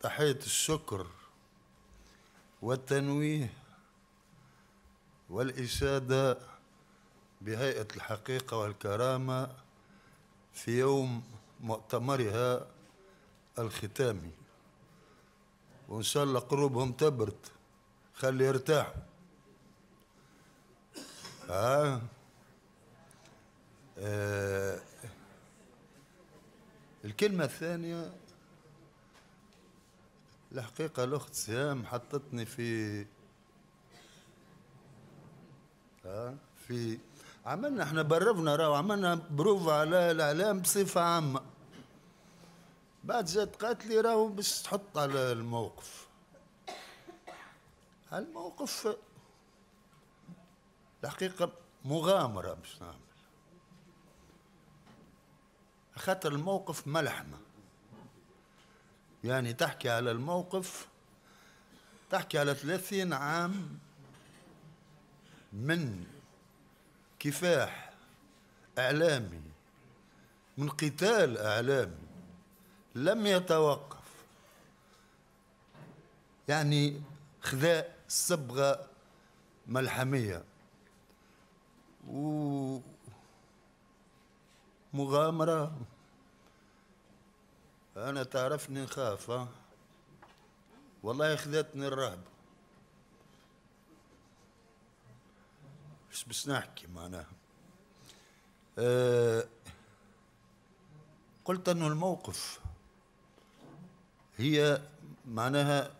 تحية الشكر والتنويه والإشادة بهيئة الحقيقة والكرامة في يوم مؤتمرها الختامي وإن شاء الله قلوبهم تبرد خلي يرتاحوا آه. آه. الكلمة الثانية الحقيقة الأخت سهام حطتني في آه في عملنا احنا برفنا راهو عملنا بروف على الإعلام بصفة عامة بعد جات قالت لي راهو باش تحط على الموقف هالموقف الموقف الحقيقة مغامرة باش نعمل خاطر الموقف ملحمه يعني تحكي على الموقف تحكي على ثلاثين عام من كفاح اعلامي من قتال اعلامي لم يتوقف يعني خذاء صبغه ملحميه ومغامره أنا تعرفني نخاف ها والله خذتني الرهبة بس بس نحكي معناها أه قلت أنه الموقف هي معناها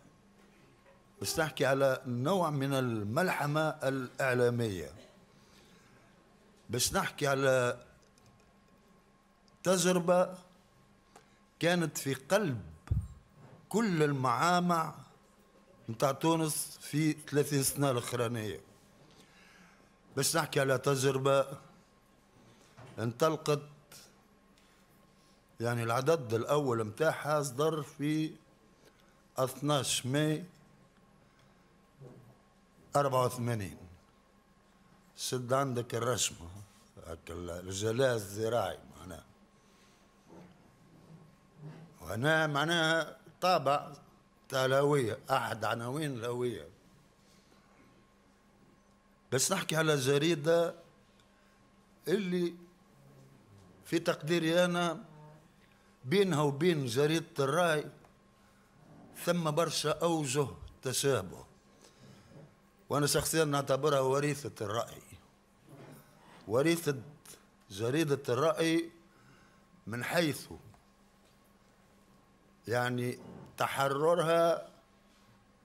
بس نحكي على نوع من الملحمة الإعلامية بس نحكي على تجربة كانت في قلب كل المعامع نتاع تونس في 30 سنة الأخرانية باش نحكي على تجربة انطلقت يعني العدد الأول متاعها صدر في 12 ماي 84 شد عندك الرشمة الجلاء الزراعي وانا معناها طابع تاع الهويه احد عناوين الهويه بس نحكي على جريده اللي في تقديري انا بينها وبين جريده الراي ثم برشا اوجه تشابه وانا شخصيا نعتبرها وريثه الراي وريثه جريده الراي من حيث يعني تحررها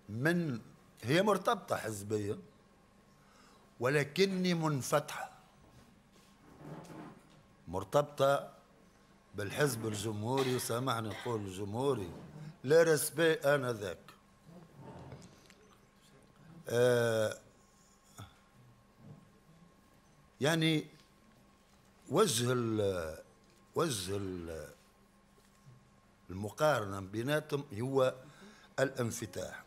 من هي مرتبطة حزبيا ولكني منفتحة مرتبطة بالحزب الجمهوري وسامحني أقول الجمهوري لا رسبي أنا ذاك آه يعني وجه ال وجه ال المقارنه بيناتهم هو الانفتاح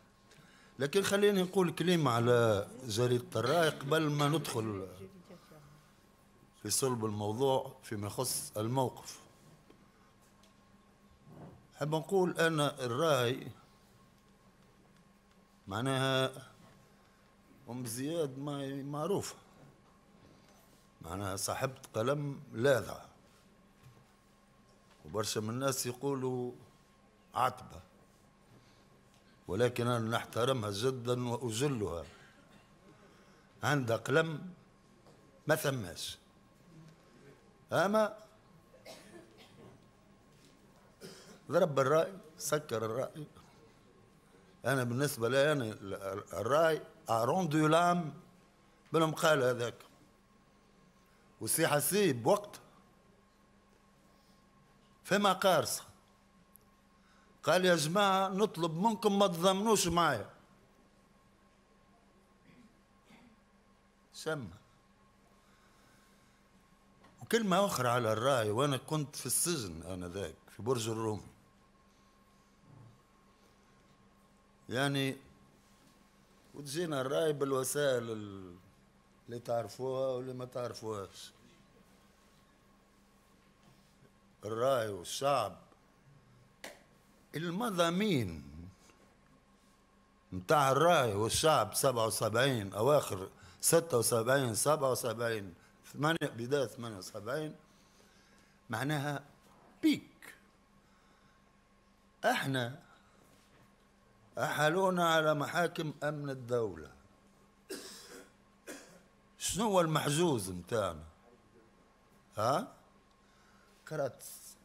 لكن خليني نقول كلمه على جريده الراي قبل ما ندخل في صلب الموضوع فيما يخص الموقف حب نقول انا الراي معناها ام زياد ما معروفه معناها صاحبة قلم لاذعه برشا من الناس يقولوا عتبة ولكن أنا نحترمها جدا وأجلها عندها قلم ما ثماش أما ضرب الرأي سكر الرأي أنا بالنسبة لي أنا الرأي أرون دو لام بالمقال هذاك وسي حسيب وقت فما قارصة قال يا جماعه نطلب منكم ما تضمنوش معايا سمى وكلمة أخرى على الرأي وأنا كنت في السجن أنا ذاك في برج الرومي يعني وتجينا الراي بالوسائل اللي تعرفوها واللي ما تعرفوهاش الراي والصعب المضامين متاع الراي والشعب 77 اواخر 76 77 8 بدايه 78 معناها بيك احنا احلونا على محاكم امن الدوله شنو هو المحجوز متاعنا ها كراتس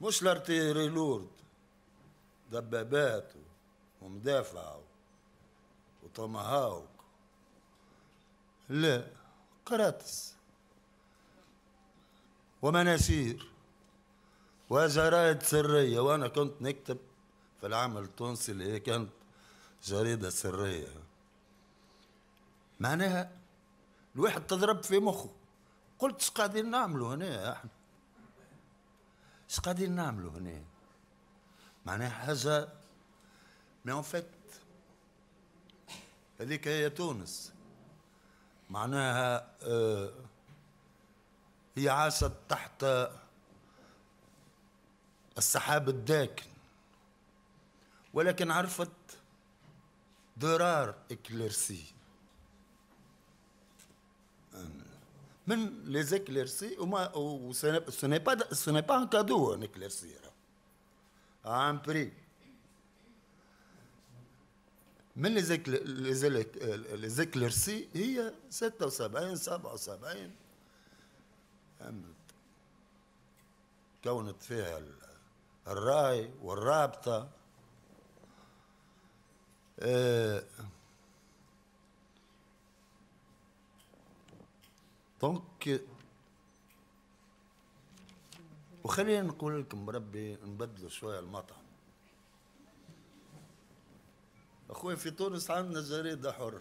مش الارتيري لورد دبابات ومدافع وطمهاوك لا كراتس ومناسير وجرائد سرية وأنا كنت نكتب في العمل التونسي اللي هي كانت جريدة سرية معناها الواحد تضرب في مخه قلت اش قاعدين نعملوا هنا احنا اش قاعدين نعملوا هنا معناها حاجه مي اون فيت هذيك هي تونس معناها آه، هي عاشت تحت السحاب الداكن ولكن عرفت درار اكليرسيه من لي زيكليرسي وما سو با سو با ان كادو نيكليرسي راه ان بري من لي زيك لي زيك لي هي 76 77 كونت فيها الراي والرابطه أه دونك وخلينا نقول لكم ربي نبدلوا شويه المطعم اخويا في تونس عندنا جريده حر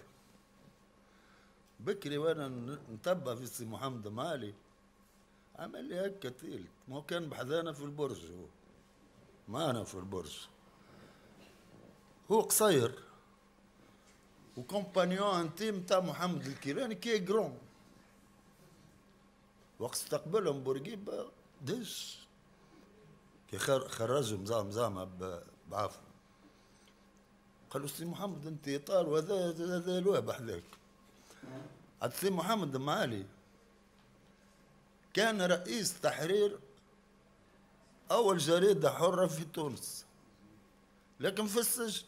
بكري وانا نتبع في سي محمد معالي عمل لي هكا تيلت ما كان بحذانا في البرج هو انا في البرج هو قصير وكومبانيون انتيم تاع محمد الكيراني كي جرون وقت استقبلهم بورقيبه دش كي خرجهم زعم زعم بعفو قالوا سي محمد انت اطار وهذا هذا الوهب حذاك عاد سي محمد معالي كان رئيس تحرير اول جريده حره في تونس لكن في السجن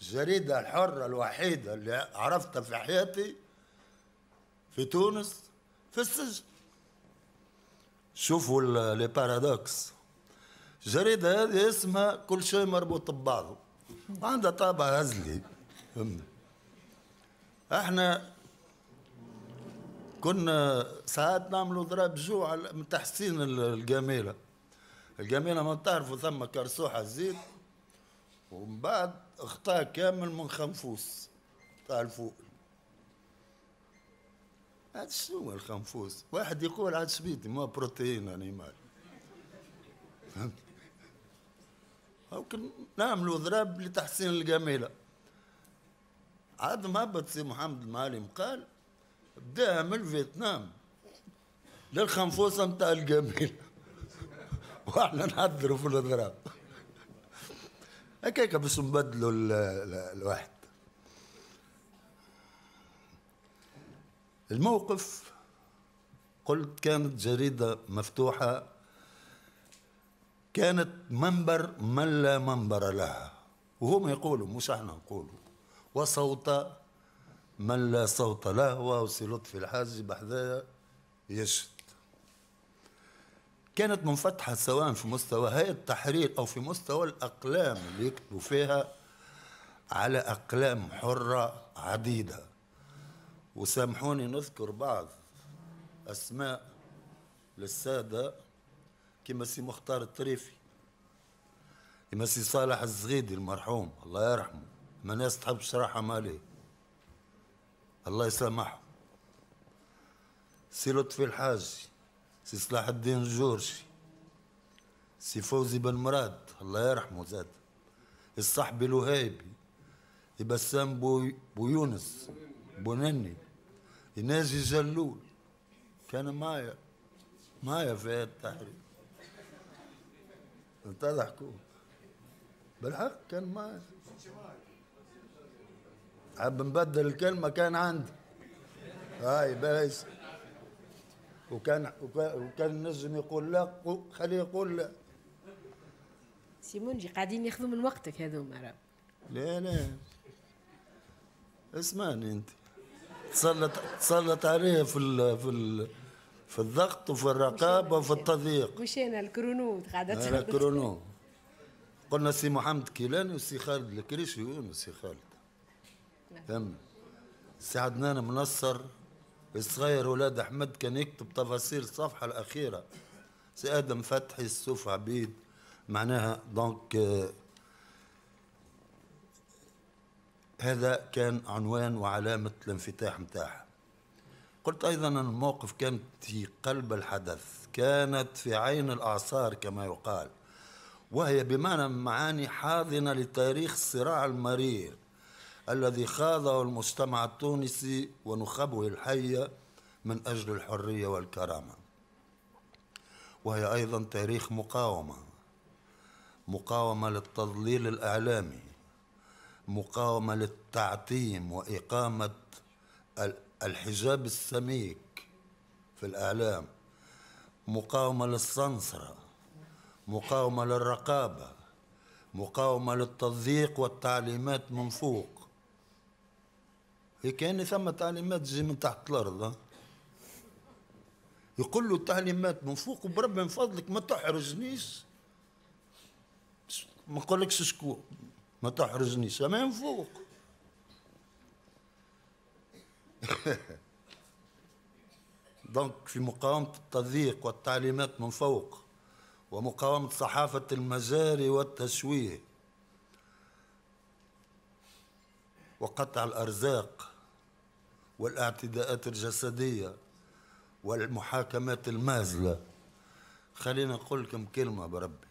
الجريده الحره الوحيده اللي عرفتها في حياتي في تونس في السجن شوفوا لي بارادوكس الجريدة هذه اسمها كل شيء مربوط ببعضه وعندها طابع هزلي احنا كنا ساعات نعملوا ضرب جوع من تحسين الجميلة الجميلة ما تعرفوا ثم كرسوحة زيت ومن بعد اخطاء كامل من خنفوس تعرفوا هذا شنو الخنفوس واحد يقول عاد سبيدي ما بروتين انيمال فهمت نعملوا ضرب لتحسين الجميله عاد مهبط سي محمد المعلم قال بداها من فيتنام للخنفوسه نتاع الجميله واحنا نحضروا في الاضراب هكاك باش نبدلوا الواحد الموقف قلت كانت جريدة مفتوحة كانت منبر من لا منبر لها وهم يقولوا مش احنا نقولوا وصوت من لا صوت له وسي لطفي الحاج بحذايا يشت كانت منفتحة سواء في مستوى هيئة التحرير أو في مستوى الأقلام اللي يكتبوا فيها على أقلام حرة عديدة وسامحوني نذكر بعض أسماء للسادة كما سي مختار الطريفي كما سي صالح الزغيدي المرحوم الله يرحمه ما ناس تحبش ترحم عليه الله يسامحه سي لطفي الحاجي سي صلاح الدين الجورجي سي فوزي بن مراد الله يرحمه زاد الصحبي الوهيبي بسام بو, بو يونس بونني ينازي زلول كان معايا معايا في التحرير تضحكوا بالحق كان معايا حب نبدل الكلمة كان عندي هاي بس وكان وكان نجم يقول لا خليه يقول لا سي منجي قاعدين ياخذوا من وقتك هذوما لا لا اسمعني انت تسلط تسلط عليه في الـ في الـ في الضغط وفي الرقابه وفي التضييق مش انا الكرونو قعدت انا الكرونو قلنا سي محمد كيلاني وسي خالد الكريشي وسي خالد فهم سي عدنان منصر الصغير ولاد احمد كان يكتب تفاصيل الصفحه الاخيره سي ادم فتحي السوف عبيد معناها دونك هذا كان عنوان وعلامة الانفتاح متاعها قلت أيضا أن الموقف كان في قلب الحدث كانت في عين الأعصار كما يقال وهي بمعنى معاني حاضنة لتاريخ الصراع المرير الذي خاضه المجتمع التونسي ونخبه الحية من أجل الحرية والكرامة وهي أيضا تاريخ مقاومة مقاومة للتضليل الإعلامي مقاومة للتعتيم وإقامة الحجاب السميك في الإعلام مقاومة للصنصرة مقاومة للرقابة مقاومة للتضييق والتعليمات من فوق هي كان ثم تعليمات تجي من تحت الأرض يقول له التعليمات من فوق وبربي من فضلك ما تحرجنيش ما نقولكش شكون ما تحرزني سما من فوق دونك في مقاومة التضييق والتعليمات من فوق ومقاومة صحافة المزاري والتسويه وقطع الأرزاق والاعتداءات الجسدية والمحاكمات المازلة خلينا نقول لكم كلمة بربي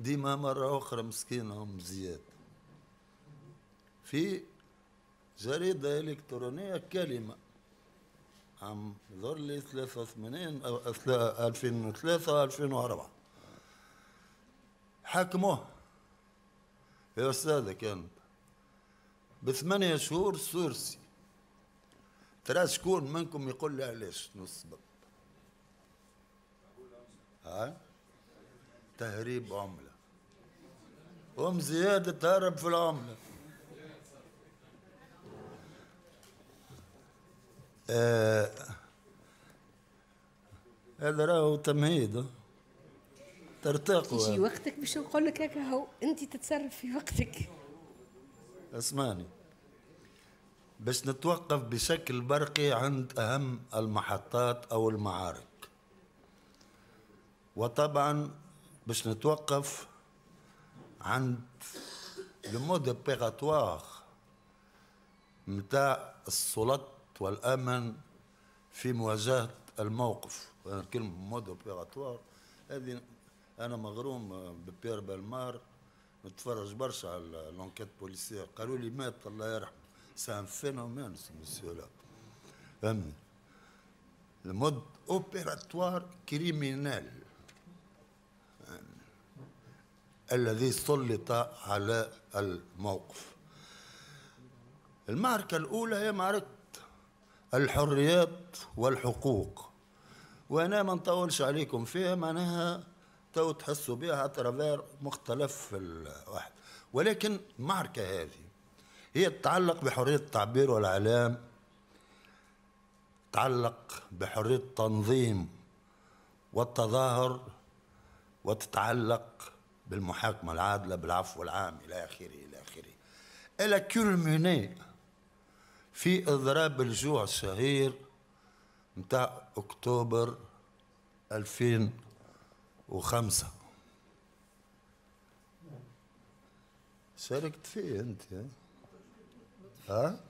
ديما مرة أخرى مسكينهم زياد في جريدة إلكترونية كلمة عم ظهر لي 83 أو 2003 2004 حكموه يا أستاذة كان بثمانية شهور سورسي ترى شكون منكم يقول لي علاش نصبت ها تهريب عملة قوم زيادة تهرب في العملة آه هذا راهو تمهيد ترتاقوا يجي وقتك باش نقول لك هكا هو انت تتصرف في وقتك اسمعني باش نتوقف بشكل برقي عند اهم المحطات او المعارك وطبعا باش نتوقف عند المود اوبيراتوار متاع السلط والأمن في مواجهة الموقف كلمة مود اوبيراتوار هذه أنا مغروم ببير بالمار نتفرج برشا على لونكيت بوليسير قالوا لي مات الله يرحمه سان فينومين مسيو لا فهمني المود اوبيراتوار كريمينال الذي سلط على الموقف المعركة الأولى هي معركة الحريات والحقوق وأنا ما نطولش عليكم فيها معناها تو تحسوا بها اترافير مختلف الواحد ولكن المعركة هذه هي تتعلق بحرية التعبير والإعلام تتعلق بحرية التنظيم والتظاهر وتتعلق بالمحاكمه العادله بالعفو العام الى اخره الى اخره الا كولميني في اضراب الجوع الصغير نتاع اكتوبر 2005 شاركت فيه انت ها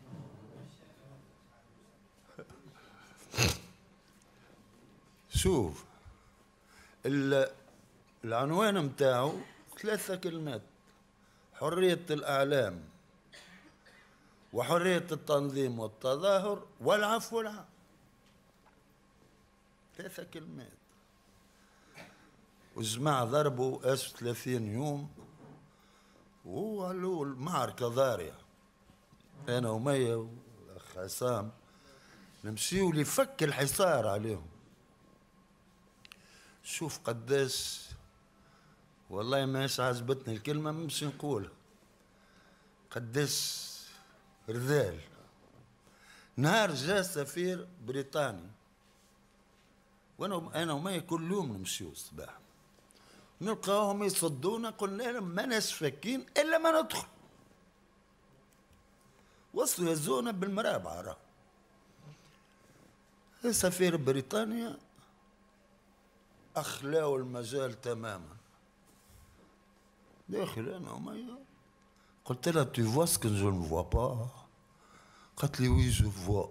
شوف العنوان متاعو ثلاثة كلمات حرية الإعلام وحرية التنظيم والتظاهر والعفو العام ثلاثة كلمات وجماعة ضربوا أس 30 يوم الأول المعركة ضارية أنا ومية والأخ عصام نمشيو لفك الحصار عليهم شوف قداش والله ما زبطني الكلمة مش نقولها قداش رذال نهار جا سفير بريطاني وانا انا وما كل يوم نمشيو الصباح نلقاهم يصدونا قلنا لهم ما ناس فاكين الا ما ندخل وصلوا يهزونا بالمرابعة سفير بريطانيا أخلاو المجال تماما داخل انا قلت لها تي فوا سكن جو je با قالت لي وي جو فوا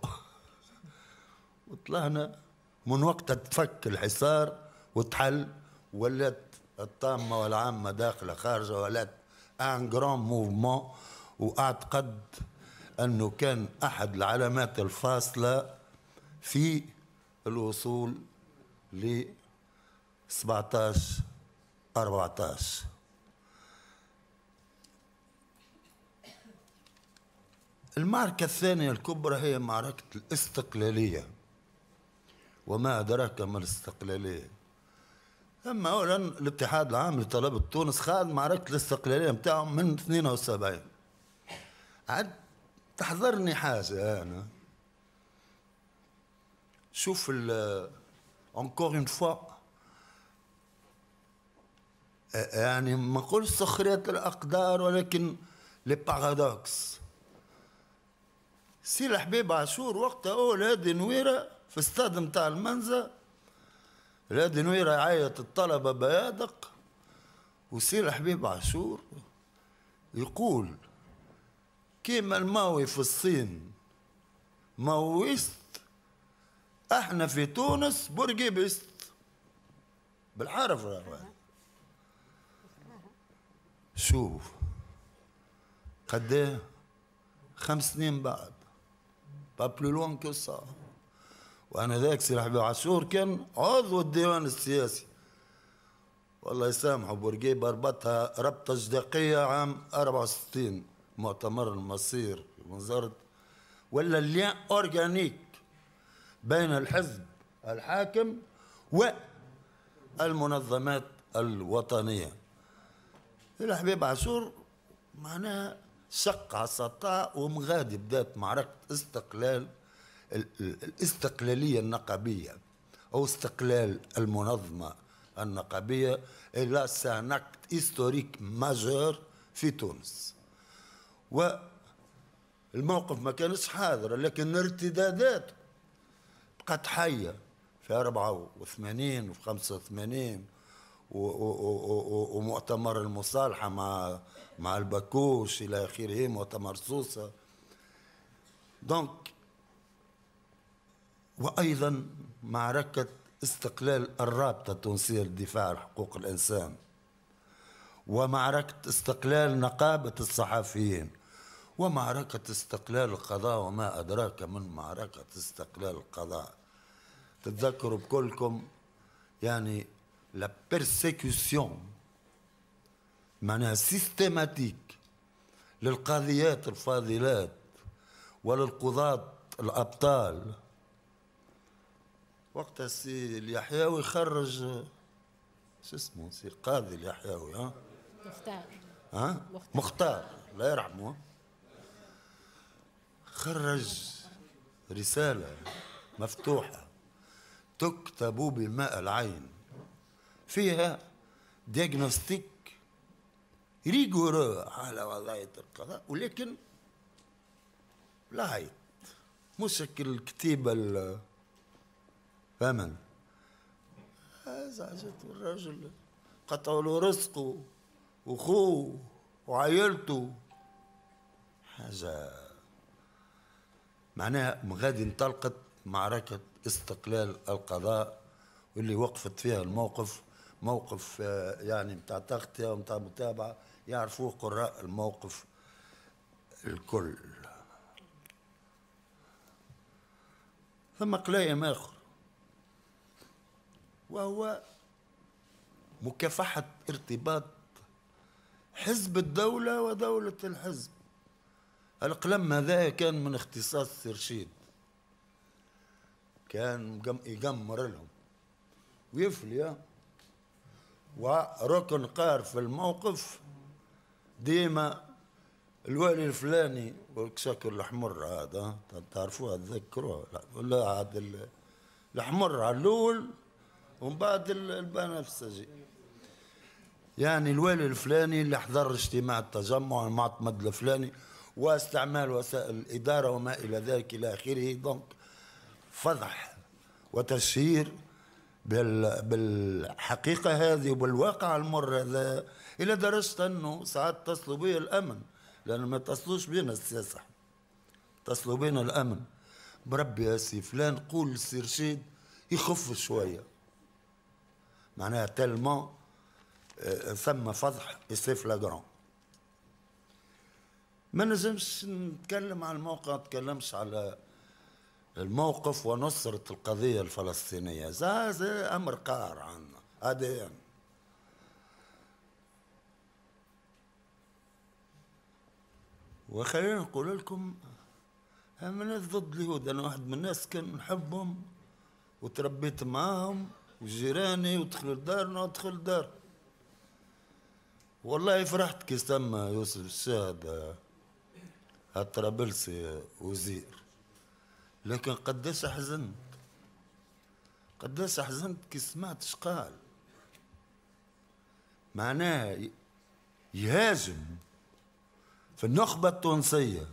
وطلعنا من وقتها تفك الحصار وتحل ولات الطامه والعامه داخله خارجه ولات ان جران موفمون واعتقد انه كان احد العلامات الفاصله في الوصول ل 17 14 المعركة الثانية الكبرى هي معركة الاستقلالية وما أدراك ما الاستقلالية أما أولا الاتحاد العام لطلبة تونس خاض معركة الاستقلالية متاعهم من 72 عاد تحضرني حاجة أنا شوف ال encore أون فوا يعني ما نقولش سخرية الأقدار ولكن لي بارادوكس سي الحبيب عاشور وقتها اول هادي نويره في استاد نتاع المنزه الهادي نويره يعيط الطلبه بيادق وسي الحبيب عاشور يقول كيما الماوي في الصين ماويست احنا في تونس بورقيبيست بالعرف شوف قد إيه؟ خمس سنين بعد با بلو لوان كو سا وانا ذاك سي حبيب عاشور كان عضو الديوان السياسي والله يسامحه بورقيبه ربطها ربطه جداقيه عام 64 مؤتمر المصير في وزاره ولا اللي اورجانيك بين الحزب الحاكم والمنظمات الوطنيه الحبيب عاشور معناها شق على ومغادي بدات معركه استقلال الاستقلاليه النقابية او استقلال المنظمه النقابية الى سانكت هيستوريك ماجور في تونس والموقف ما كانش حاضر لكن الارتدادات بقت حيه في 84 وفي 85 ومؤتمر المصالحه مع مع البكوش إلى مؤتمر وتمرصوصة دونك وأيضا معركة استقلال الرابطة التونسية للدفاع عن حقوق الإنسان ومعركة استقلال نقابة الصحفيين ومعركة استقلال القضاء وما أدراك من معركة استقلال القضاء تتذكروا بكلكم يعني لا persécution معناها سيستماتيك للقاضيات الفاضلات وللقضاة الأبطال وقت السي اليحيوي خرج شو اسمه سي قاضي اليحيوي ها مختار ها مختار, الله لا يرحمه خرج رسالة مفتوحة تكتب بماء العين فيها ديجنوستيك ريغورو على وضعية القضاء ولكن لايت مسك الكتيبة فمن زعزت الراجل قطعوا له رزقه وخوه وعائلته حاجة معناها غادي انطلقت معركة استقلال القضاء واللي وقفت فيها الموقف موقف آه، يعني متاع تغطية ومتاع متابعة يعرفوه قراء الموقف الكل ثم قلايم آخر وهو مكافحة ارتباط حزب الدولة ودولة الحزب القلم هذا كان من اختصاص سرشيد كان يقمر لهم ويفلي وركن قار في الموقف ديما الوالي الفلاني والكساكر الحمر هذا تعرفوها تذكروها ولا عاد الحمر على الاول ومن بعد البنفسجي يعني الوالي الفلاني اللي حضر اجتماع التجمع المعتمد الفلاني واستعمال وسائل الاداره وما الى ذلك الى اخره دونك فضح وتشهير بالحقيقة هذه وبالواقع المر هذا إلى درجة أنه ساعات اتصلوا بي الأمن لأنه ما تصلوش بينا السياسة اتصلوا بينا الأمن بربي يا سي فلان قول للسي يخف شوية معناها تلما آه، ثم فضح يصير فلاغرون ما نجمش نتكلم على الموقع نتكلمش على الموقف ونصرة القضية الفلسطينية هذا أمر قار عنا هذا وخلينا نقول لكم أنا ضد اليهود أنا واحد من الناس كان نحبهم وتربيت معاهم وجيراني ودخلوا دارنا ودخل دار والله فرحت كي سمى يوسف الشاهد هالطرابلسي وزير لكن قداش حزنت قداش حزنت كي سمعت شقال معناه يهاجم في النخبة التونسية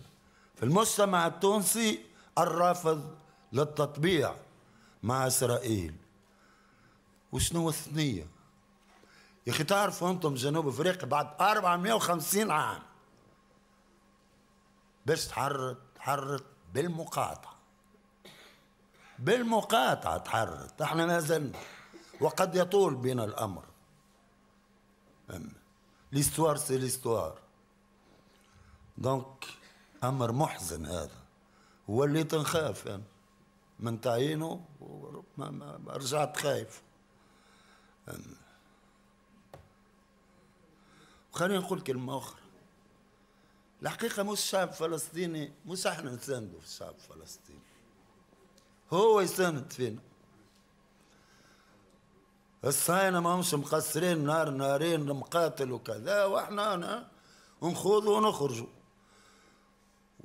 في المجتمع التونسي الرافض للتطبيع مع إسرائيل وشنو الثنية يا أخي تعرفوا أنتم جنوب أفريقيا بعد 450 عام باش تحرر تحرر بالمقاطعة بالمقاطعة تحررت احنا ما زلنا وقد يطول بنا الأمر ليستوار سي ليستوار دونك أمر محزن هذا وليت نخاف أنا من تعيينه رجعت خايف خلينا نقول كلمة أخرى الحقيقة مش الشعب الفلسطيني مش احنا نساندوا في الشعب الفلسطيني هو يساند فينا الصهاينة ما همش مقصرين نار نارين مقاتل وكذا واحنا أنا نخوضوا ونخرجوا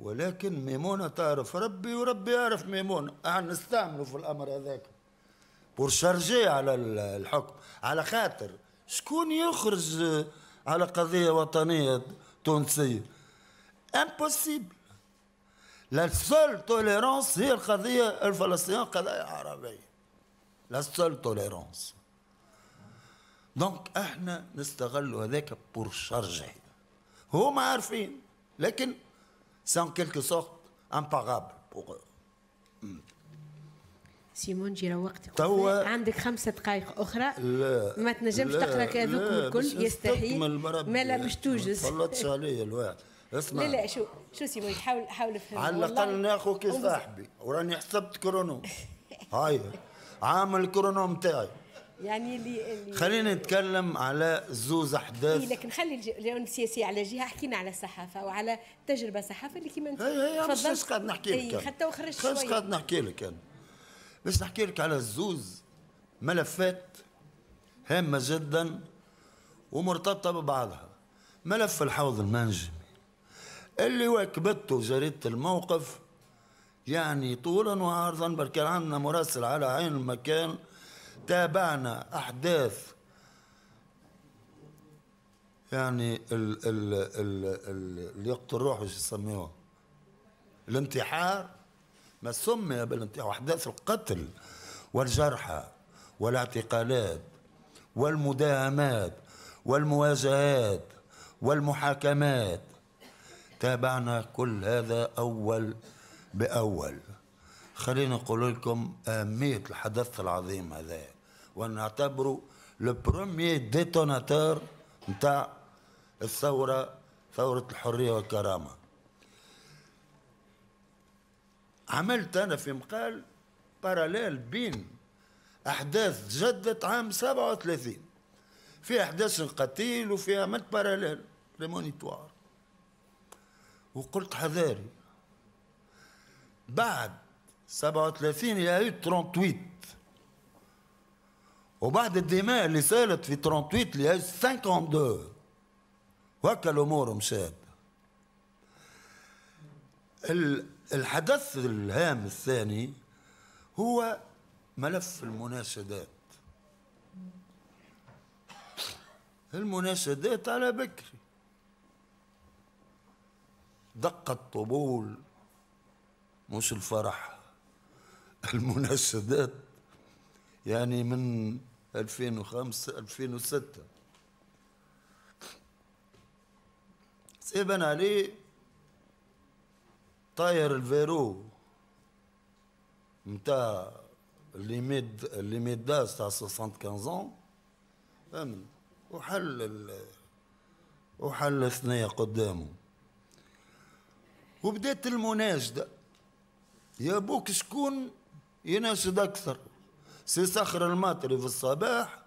ولكن ميمونة تعرف ربي وربي يعرف ميمونة احنا نستعملوا في الأمر هذاك بورشارجي على الحكم على خاطر شكون يخرج على قضية وطنية تونسية امبوسيبل لا سول توليرانس هي القضية الفلسطينية قضية عربية لا سول توليرانس دونك احنا نستغلوا هذاك بور شارجي هما عارفين لكن سان كيلكو سورت امباغابل بور سيمون جي وقتك توا عندك خمسة دقائق أخرى لا ما تنجمش تقرا كذوك الكل يستحيل ما لا مش توجز ما تسلطش عليا الواحد اسمع لا لا شو شو سي مولاي حاول حاول افهم على الاقل كي صاحبي وراني حسبت كرونو هاي عامل كرونو نتاعي يعني اللي, اللي خلينا نتكلم على زوز احداث إيه، لكن خلي اليوم السياسي على جهه حكينا على الصحافه وعلى تجربه صحافه اللي كيما انت هي اي مش قاعد نحكي لك اي حتى وخرج شوي مش قاعد نحكي لك انا باش نحكي لك على الزوز ملفات هامه جدا ومرتبطه ببعضها ملف الحوض المنجم اللي واكبته جريدة الموقف يعني طولا وعرضا بل كان عندنا مراسل على عين المكان تابعنا أحداث يعني ال ال ال اللي يقتل روحه شو يسميوها الانتحار ما سمي بالانتحار أحداث القتل والجرحى والاعتقالات والمداهمات والمواجهات والمحاكمات تابعنا كل هذا أول بأول خلينا نقول لكم أهمية الحدث العظيم هذا ونعتبره لو بروميي ديتوناتور نتاع الثورة ثورة الحرية والكرامة عملت أنا في مقال باراليل بين أحداث جدت عام 37 في أحداث القتيل وفي عملت باراليل ريمونيتوار وقلت حذاري بعد 37 يا 38 وبعد الدماء اللي سالت في 38 اللي هي 52 وهكا الامور مشات الحدث الهام الثاني هو ملف المناشدات المناشدات على بكري دق الطبول مش الفرح المناشدات يعني من 2005 2006 سيبان عليه طاير الفيرو نتاع اللي ميد اللي داز تاع 75 فهمني وحل ال... وحل الثنيه قدامه وبدات المناشده يا بوك شكون يناشد اكثر سي صخر الماطري في الصباح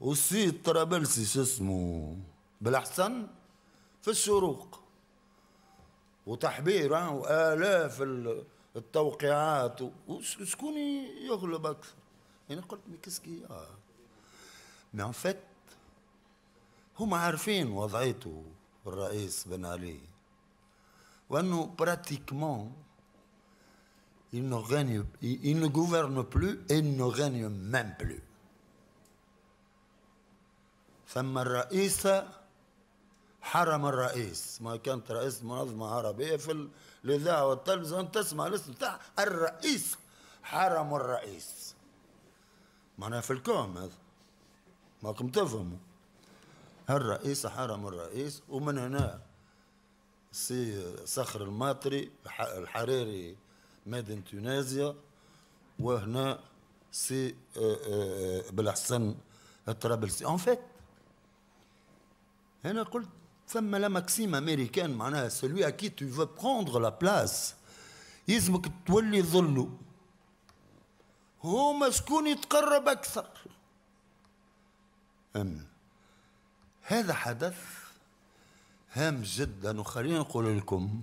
وسي الطرابلسي شو اسمه بالاحسن في الشروق وتحبير والاف التوقيعات وشكون يغلب اكثر يعني قلت مي آه. مي ان فيت هما عارفين وضعيته الرئيس بن علي وأنه براتيكمون ils ne gagnent, ils ne gouvernent plus et ils ne gagnent même plus. ثم الرئيس حرم الرئيس ما كانت رئيس منظمة عربية في الإذاعة والتلفزيون تسمع الاسم تاع الرئيس حرم الرئيس معناها في الكون هذا ماكم تفهموا الرئيس حرم الرئيس ومن هنا سي صخر الماطري الحريري مدن تونسيا وهنا سي آه، آه، بالحسن الطرابلسي اون فيت هنا قلت ثم لا ماكسيم امريكان معناها سلوي اكي تو فو بروندغ لا بلاس يلزمك تولي ظلو هما شكون يتقرب اكثر أم هذا حدث هام جدا وخلينا نقول لكم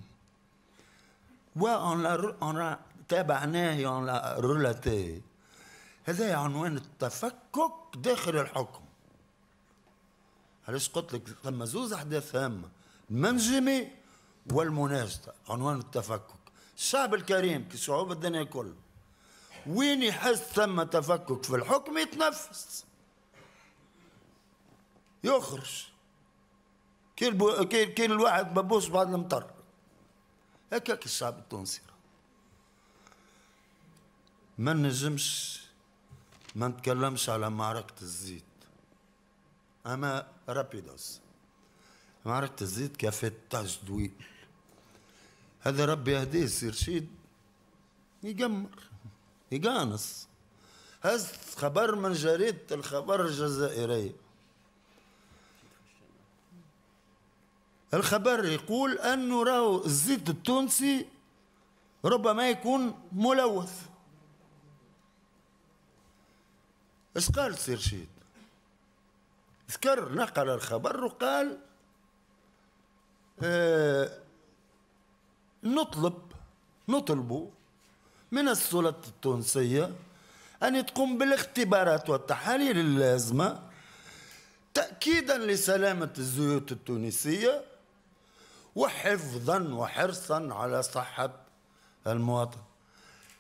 اون لا تابعناه اون لا رولاتي هذا عنوان يعني التفكك داخل الحكم علاش قلت لك ثم زوز احداث هامه المنجمه والمناجدة عنوان التفكك الشعب الكريم كشعوب الدنيا كل وين يحس ثم تفكك في الحكم يتنفس يخرج كي بو... كي, الواحد مبوس بعد المطر هكاك الشعب التونسي ما نجمش ما نتكلمش على معركة الزيت أما رابيدوس معركة الزيت كافت تجدويل هذا ربي يهديه سير شيد يقمر يقانص هز خبر من جريدة الخبر الجزائرية الخبر يقول أنه راهو الزيت التونسي ربما يكون ملوث اش قال سي رشيد ذكر نقل الخبر وقال آه نطلب نطلب من السلطة التونسية أن تقوم بالاختبارات والتحاليل اللازمة تأكيدا لسلامة الزيوت التونسية وحفظا وحرصا على صحة المواطن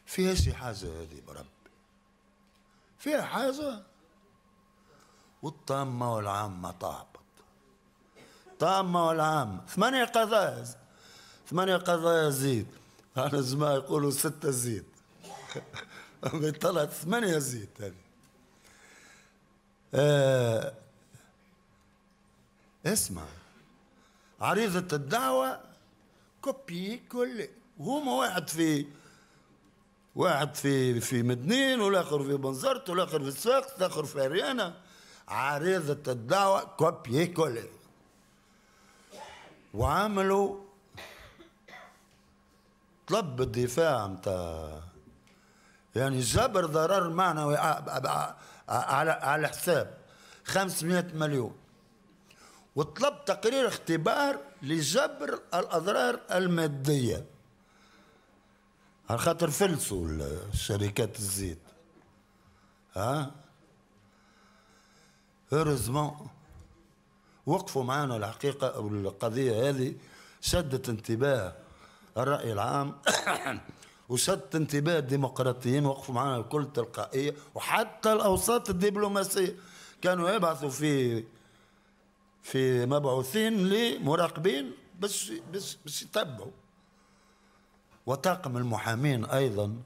فيها شي حاجة هذه بربي فيها حاجة والطامة والعامة تهبط طامة والعامة ثمانية قضايا ثمانية قضايا زيد أنا زمان يقولوا ستة زيد طلعت ثمانية زيد هذه آه اسمع عريضة الدعوة كوبي كل وهما واحد في واحد في في مدنين والاخر في بنزرت والاخر في الساقط والاخر في اريانا عريضة الدعوة كوبي كل وعملوا طلب الدفاع متاع يعني جبر ضرر معنوي على على حساب 500 مليون وطلب تقرير اختبار لجبر الأضرار المادية على خاطر فلسوا شركات الزيت ها هورزمون وقفوا معانا الحقيقة القضية هذه شدت انتباه الرأي العام وشدت انتباه الديمقراطيين وقفوا معانا بكل تلقائية وحتى الأوساط الدبلوماسية كانوا يبعثوا في في مبعوثين لمراقبين بس بس بس يتبعوا وطاقم المحامين ايضا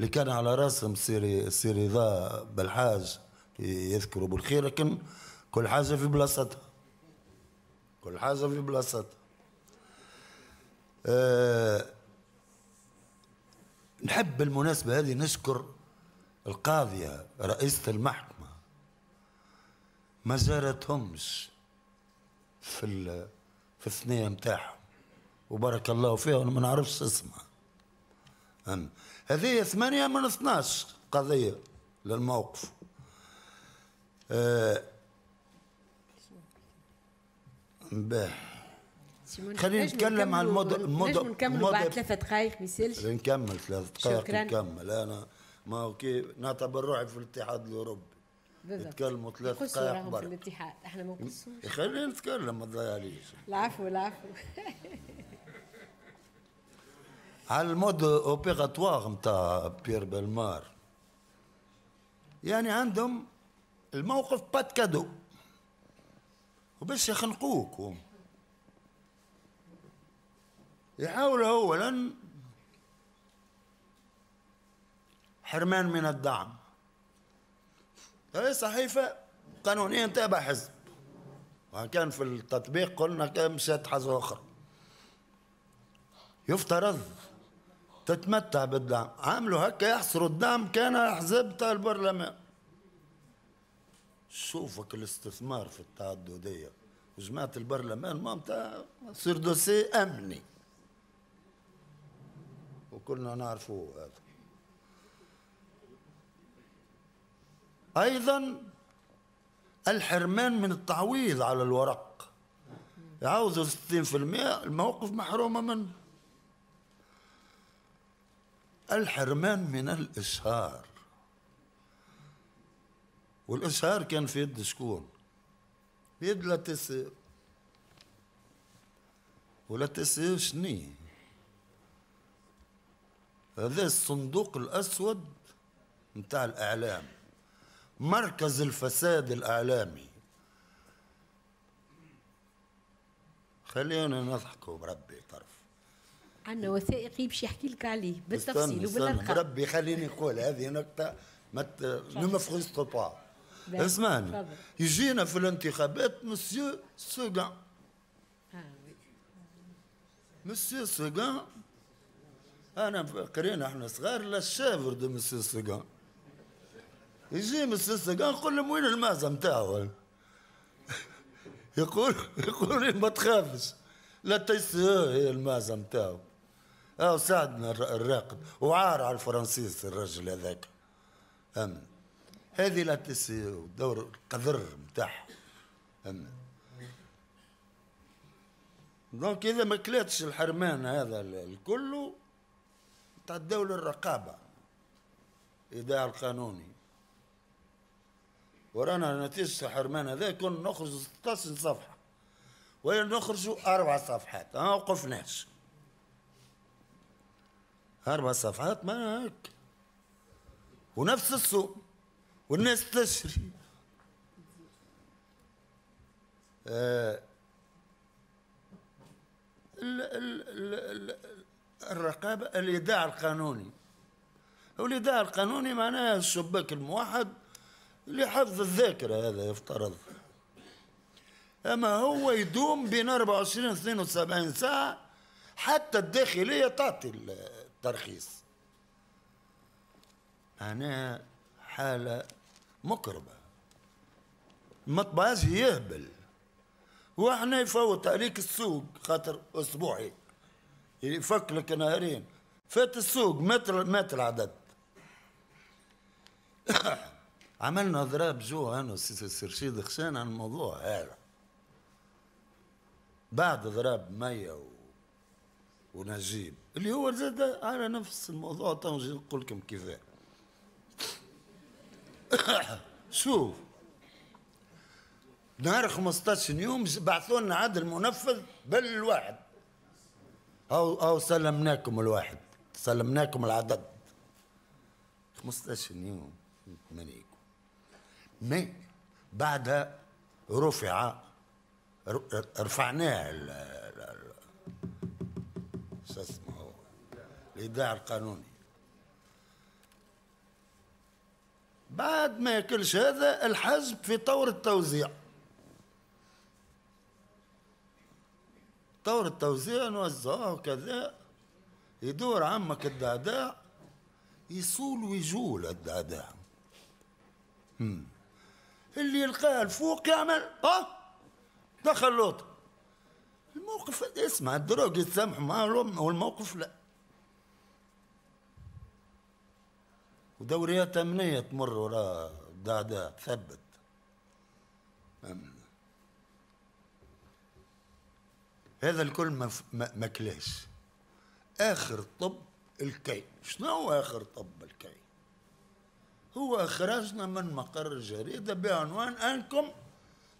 اللي كان على راسهم سيري سيري ذا بالحاج يذكروا بالخير لكن كل حاجه في بلاصتها كل حاجه في بلاصتها أه نحب بالمناسبه هذه نشكر القاضيه رئيسه المحكمه ما زارتهمش في في الثنيه نتاعهم وبارك الله فيها وانا ما نعرفش اسمها هذه ثمانية من 12 قضية للموقف أه خلينا نتكلم عن المود المود بعد ثلاث دقائق يسالش نكمل ثلاث دقائق نكمل انا ما اوكي نعتبر روحي في الاتحاد الاوروبي يتكلموا ثلاث دقائق برا في الاتحاد احنا ما نقصوش خلينا نتكلم ما تضيعليش العفو العفو على المود اوبيراتواغ نتاع بيير بالمار يعني عندهم الموقف بات كادو وباش يخنقوك هم يحاولوا اولا حرمان من الدعم هي صحيفة قانونيا تابع حزب وكان في التطبيق قلنا مشات حزب أخرى يفترض تتمتع بالدعم عملوا هكا يحصروا الدعم كان أحزاب تاع البرلمان شوفك الاستثمار في التعددية وجماعة البرلمان معناتها سير دوسي أمني وكلنا نعرفوه هذا أيضا الحرمان من التعويض على الورق يعوضوا 60% الموقف محرومة منه الحرمان من الإسهار والإسهار كان في يد شكون؟ بيد لا تسي ولا تسي شني هذا الصندوق الأسود متاع الإعلام مركز الفساد الإعلامي خلينا نضحكوا بربي طرف عندنا وثائقي باش يحكي لك عليه بالتفصيل وبالارقام بربي خليني نقول هذه نقطة ما نو با اسمعني يجينا في الانتخابات مسيو سوغان مسيو سوغان انا قرينا احنا صغار لا شافر دو مسيو سوغان يجي من قال نقول لهم وين المعزة نتاعو يقول يقول لي ما تخافش لا تيسير هي المعزة نتاعو أو ساعدنا الراقد وعار على الفرنسيس الرجل هذاك فهمت هذه لا تيسير دور القذر نتاعها فهمت دونك اذا ما كلاتش الحرمان هذا الكل تعداو للرقابه ايداع القانوني ورانا نتيجة الحرمان هذا كنا نخرج 16 صفحة ولا نخرج أربع صفحات ما وقفناش أربع صفحات ما هيك ونفس السوق والناس تشري آه ال ال ال الرقابة الإيداع القانوني الإيداع القانوني معناها الشباك الموحد لحظ الذاكرة هذا يفترض أما هو يدوم بين 24 و 72 ساعة حتى الداخلية تعطي الترخيص معناها حالة مقربة ما يهبل واحنا يفوت عليك السوق خاطر اسبوعي يفك لك نهارين فات السوق متر مات العدد عملنا ضرب جو انا والسيد رشيد خشان عن الموضوع هذا بعد ضرب مية و... ونجيب اللي هو زاد على نفس الموضوع تو نقول لكم كيفاه شوف نهار 15 يوم بعثوا لنا عاد المنفذ بالواحد او او سلمناكم الواحد سلمناكم العدد 15 يوم 8 مي بعد رفع رفعناه اسمه الايداع القانوني بعد ما ياكلش هذا الحزب في طور التوزيع طور التوزيع نوزعوه كذا يدور عمك الدعداع يصول ويجول الدعداع اللي يلقاه الفوق يعمل اه دخل لوط الموقف اسمع الدروج يتسامح معهم والموقف لا ودوريات امنيه تمر ورا دادا ثبت أمن. هذا الكل ما ما كلاش اخر طب الكي شنو اخر طب هو خرجنا من مقر الجريده بعنوان انكم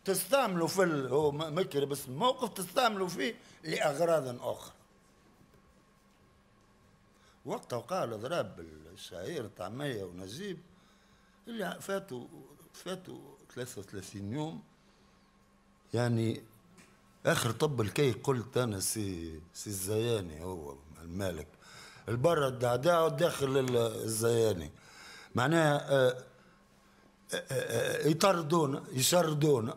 تستعملوا في ال... هو مكر بس الموقف تستعملوا فيه لاغراض اخرى وقتها قال ضرب الشهير طعمية ونجيب اللي فاتوا فاتوا 33 يوم يعني اخر طب الكي قلت انا سي سي الزياني هو المالك البرة الدعداع والداخل الزياني معناها آه، آه، آه، يطردونا يسردونا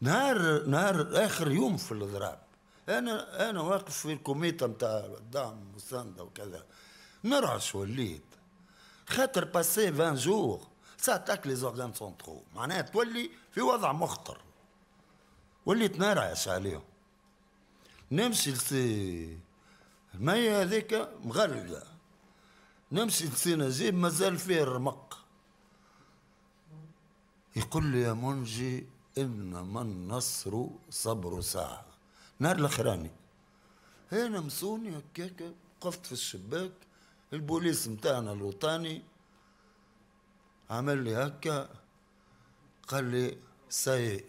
نهار نهار اخر يوم في الاضراب انا انا واقف في الكوميتا نتاع الدعم والسنده وكذا نرعش وليت خاطر باسي 20 جور ساتاك لي زورغان سونترو معناها تولي في وضع مخطر وليت نرعش عليهم نمشي لسي المية هذيك مغرقه نمشي جيب مازال فيه الرمق يقول لي يا منجي إنما النصر صبر ساعة نهار الأخراني أنا مسوني هكاك وقفت في الشباك البوليس متاعنا الوطني عمل لي هكا قال لي سي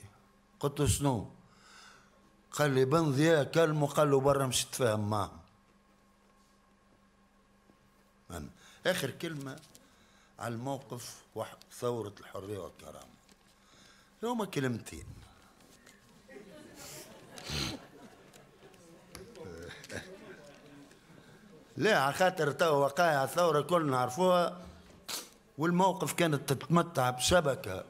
قلت له شنو قال لي بنضيا كلمه قال له برا مش تفاهم معهم أنا. آخر كلمة على الموقف ثورة الحرية والكرامة هما كلمتين لا على خاطر توا وقايع الثورة كلنا نعرفوها والموقف كانت تتمتع بشبكة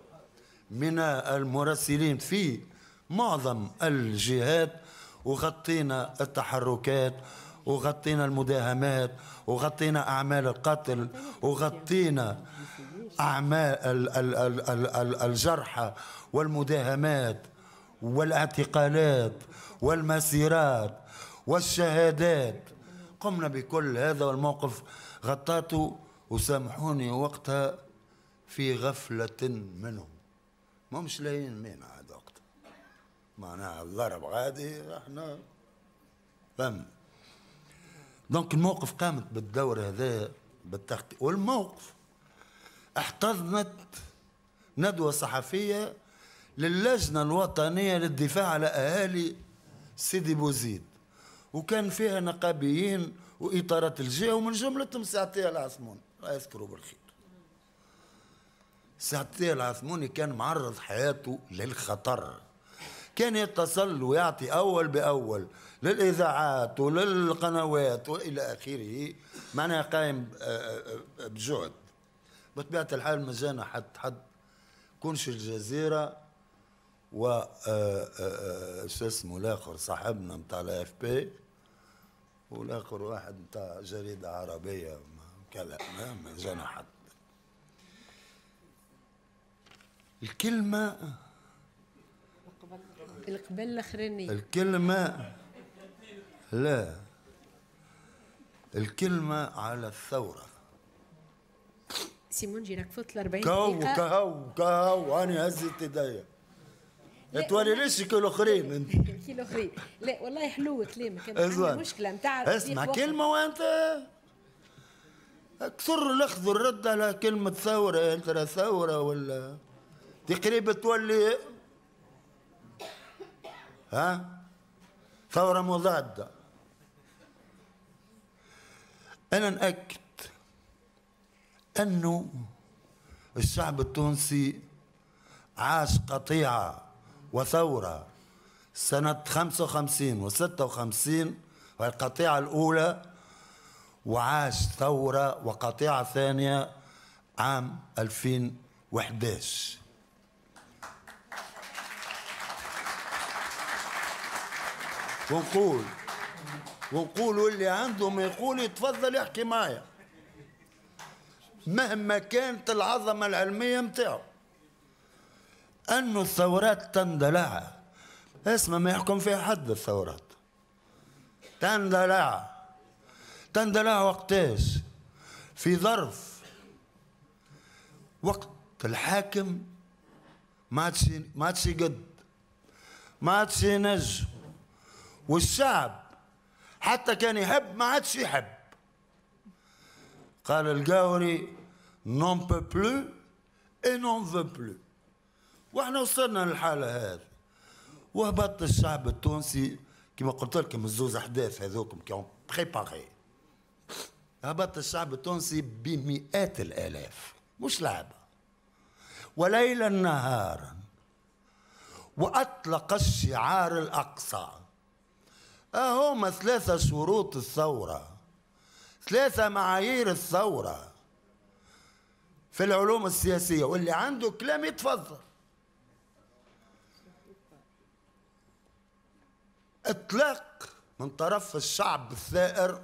من المراسلين في معظم الجهات وغطينا التحركات وغطينا المداهمات وغطينا أعمال القتل وغطينا أعمال الجرحى والمداهمات والاعتقالات والمسيرات والشهادات قمنا بكل هذا والموقف غطاته وسامحوني وقتها في غفلة منهم ما مش لاقيين مين عاد وقتها معناها الضرب عادي احنا فهمت دونك الموقف قامت بالدور هذا بالتغطية والموقف احتضنت ندوة صحفية للجنة الوطنية للدفاع على أهالي سيدي بوزيد وكان فيها نقابيين وإطارات الجهة ومن جملتهم سعتية العثمون الله يذكره بالخير سعتية العثموني كان معرض حياته للخطر كان يتصل ويعطي أول بأول للإذاعات وللقنوات وإلى آخره معناها قائم آه، آه، آه، بجهد بطبيعة الحال مازال حد حد كونش الجزيرة و شو اسمه الآخر صاحبنا نتاع الاف بي والآخر واحد نتاع جريدة عربية كلام جانا حد الكلمة القبل الاخرانيه الكلمه لا الكلمه على الثوره سيمون جي راك فوت 40 كهو كهو كهو انا هزت يديا توري ليش كي الاخرين انت كي الاخرين لا والله حلو كلامك عندي مشكله نتاع اسمع كلمه وانت كثر الاخذ الرد على كلمه ثوره انت ثوره ولا تقريبا تولي ها ثورة مضادة أنا نأكد أنه الشعب التونسي عاش قطيعة وثورة سنة 55 و 56 هي القطيعة الأولى وعاش ثورة وقطيعة ثانية عام 2011 ونقول ونقول واللي عنده ما يقول يتفضل يحكي معايا مهما كانت العظمة العلمية متاعه أنه الثورات تندلع اسمه ما يحكم فيها حد الثورات تندلع تندلع وقتاش في ظرف وقت الحاكم ما عادش ما عادش يقد ما عادش ينجم والشعب حتى كان يحب ما عادش يحب قال الجاوري نون بو بلو اي نون فو بلو واحنا وصلنا للحاله هذه وهبط الشعب التونسي كما قلت لكم الزوز احداث هذوكم كي بريباري هبط الشعب التونسي بمئات الالاف مش لعبه وليلا نهارا واطلق الشعار الاقصى هما ثلاثة شروط الثورة ثلاثة معايير الثورة في العلوم السياسية واللي عنده كلام يتفضل اطلاق من طرف الشعب الثائر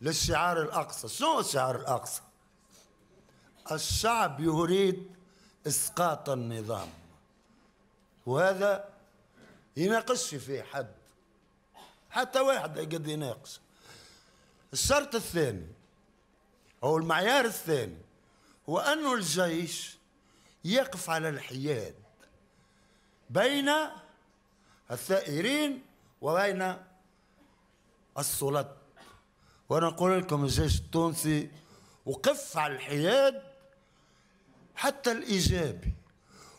للشعار الأقصى شنو الشعار الأقصى الشعب يريد إسقاط النظام وهذا يناقش فيه حد حتى واحد قد يناقص الشرط الثاني أو المعيار الثاني هو أنه الجيش يقف على الحياد بين الثائرين وبين السلطة وأنا أقول لكم الجيش التونسي وقف على الحياد حتى الإيجابي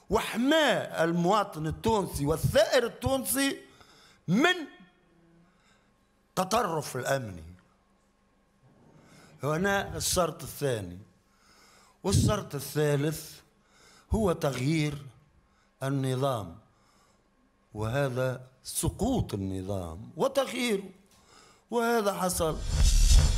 وحماه المواطن التونسي والثائر التونسي من تطرف الامني هنا الشرط الثاني والشرط الثالث هو تغيير النظام وهذا سقوط النظام وتغييره وهذا حصل